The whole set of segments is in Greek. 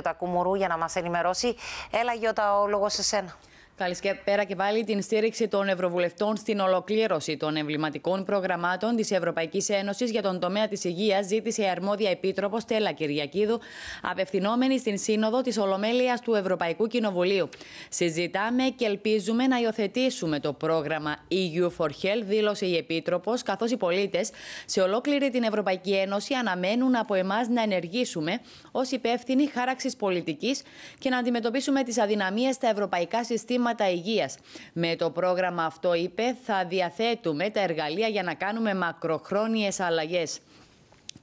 Γιώτα Κουμουρού για να μας ενημερώσει. Έλα Γιώτα, ο λόγος σε σένα. Καλησπέρα και πάλι την στήριξη των Ευρωβουλευτών στην ολοκλήρωση των εμβληματικών προγραμμάτων της Ευρωπαϊκής Ένωσης για τον τομέα της υγείας ζήτησε η αρμόδια επίτροπος Στέλλα Κυριακίδου, απευθυνόμενη στην Σύνοδο της Ολομέλειας του Ευρωπαϊκού Κοινοβουλίου. Συζητάμε και ελπίζουμε να υιοθετήσουμε το πρόγραμμα EU for Health, δήλωσε η επίτροπος, καθώς οι πολίτες σε ολόκληρη την Ευρωπαϊκή Ένωση αναμένουν από εμάς να ενεργήσουμε ως υπεύθυνοι χάραξης πολιτικής και να αντιμετωπίσουμε τις αδυναμίες στα ευρωπαϊκά συστήματα με το πρόγραμμα αυτό, είπε, θα διαθέτουμε τα εργαλεία για να κάνουμε μακροχρόνιες αλλαγές.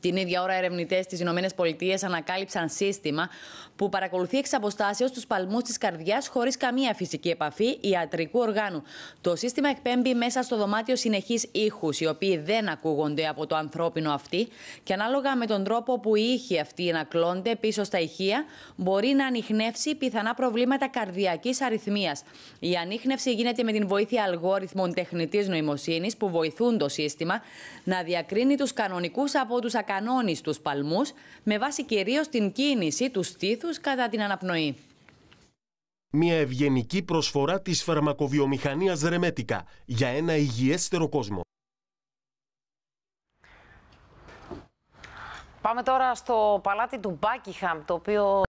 Την ίδια ώρα, ερευνητές στι ΗΠΑ ανακάλυψαν σύστημα που παρακολουθεί εξ αποστάσεως τους παλμούς της καρδιάς χωρίς καμία φυσική επαφή ιατρικού οργάνου. Το σύστημα εκπέμπει μέσα στο δωμάτιο συνεχεί ήχους, οι οποίοι δεν ακούγονται από το ανθρώπινο αυτή και ανάλογα με τον τρόπο που οι ήχοι αυτοί ανακλώνται πίσω στα ηχεία, μπορεί να ανοιχνεύσει πιθανά προβλήματα καρδιακής αριθμίας. Η ανείχνευση γίνεται με την βοήθεια αλγόριθμων τεχνητής νοημοσύνης που βοηθούν το σύστημα να διακρίνει τους κανονικούς από τους ακαδημαϊκού στους παλμούς με βάση κυρίως την κίνηση τους στήθους κατά την αναπνοή. Μια ευγενική προσφορά της φαρμακοβιομηχανίας Ρεμέτικα για ένα υγιέστερο κόσμο. Πάμε τώρα στο παλάτι του Μπάκιχαμ, το οποίο